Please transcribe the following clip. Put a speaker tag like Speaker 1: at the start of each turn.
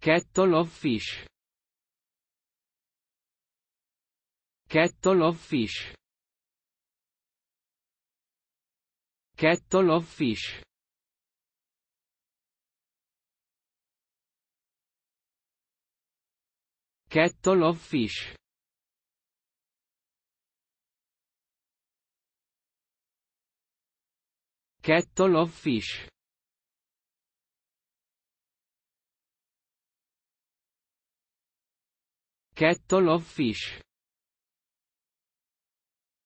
Speaker 1: Kettle of fish. Kettle of fish. Kettle of fish. Kettle of fish. Kettle of fish. Kettle of Fish